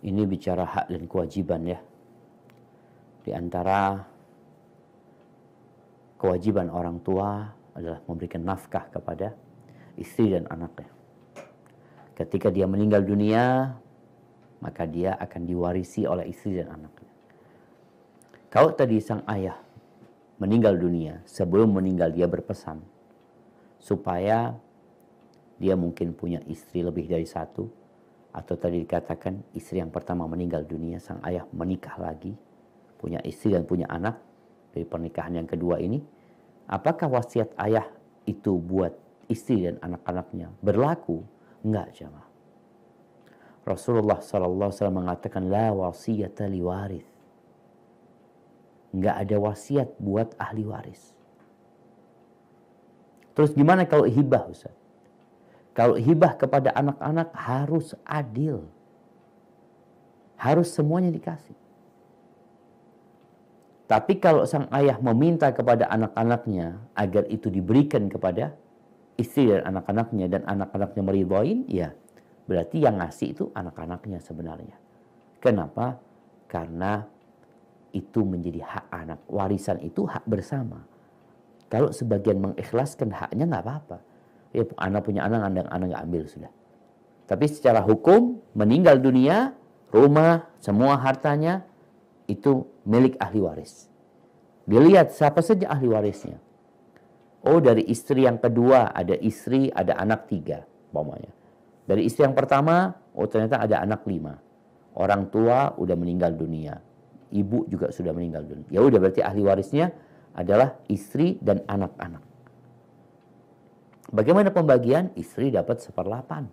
Ini bicara hak dan kewajiban ya. Di antara kewajiban orang tua adalah memberikan nafkah kepada istri dan anaknya. Ketika dia meninggal dunia, maka dia akan diwarisi oleh istri dan anaknya. Kalau tadi sang ayah meninggal dunia, sebelum meninggal dia berpesan supaya dia mungkin punya istri lebih dari satu, atau tadi dikatakan istri yang pertama meninggal dunia, sang ayah menikah lagi, punya istri dan punya anak dari pernikahan yang kedua ini, apakah wasiat ayah itu buat istri dan anak-anaknya berlaku? Enggak, jamaah Rasulullah SAW mengatakan la wasiyata li waris. Enggak ada wasiat buat ahli waris. Terus gimana kalau hibah, Ustaz? Kalau hibah kepada anak-anak harus adil. Harus semuanya dikasih. Tapi kalau sang ayah meminta kepada anak-anaknya agar itu diberikan kepada istri dan anak-anaknya dan anak-anaknya meridoin, ya berarti yang ngasih itu anak-anaknya sebenarnya. Kenapa? Karena itu menjadi hak anak. Warisan itu hak bersama. Kalau sebagian mengikhlaskan haknya nggak apa-apa ya anak punya anak anak anak nggak ambil sudah tapi secara hukum meninggal dunia rumah semua hartanya itu milik ahli waris dilihat siapa saja ahli warisnya oh dari istri yang kedua ada istri ada anak tiga pokoknya. dari istri yang pertama oh ternyata ada anak lima orang tua udah meninggal dunia ibu juga sudah meninggal dunia ya udah berarti ahli warisnya adalah istri dan anak-anak Bagaimana pembagian? Istri dapat seperlapan.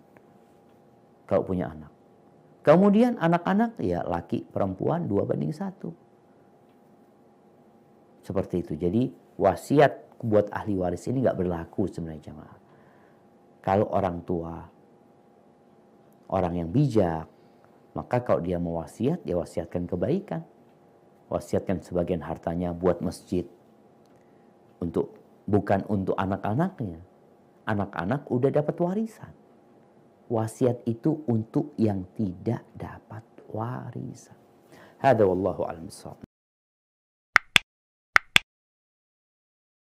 kalau punya anak. Kemudian anak-anak ya laki perempuan dua banding satu. Seperti itu. Jadi wasiat buat ahli waris ini nggak berlaku sebenarnya jamaah. Kalau orang tua, orang yang bijak, maka kalau dia mau wasiat dia wasiatkan kebaikan. Wasiatkan sebagian hartanya buat masjid. Untuk bukan untuk anak-anaknya, anak-anak udah dapat warisan. Wasiat itu untuk yang tidak dapat warisan. Hada wallahu alam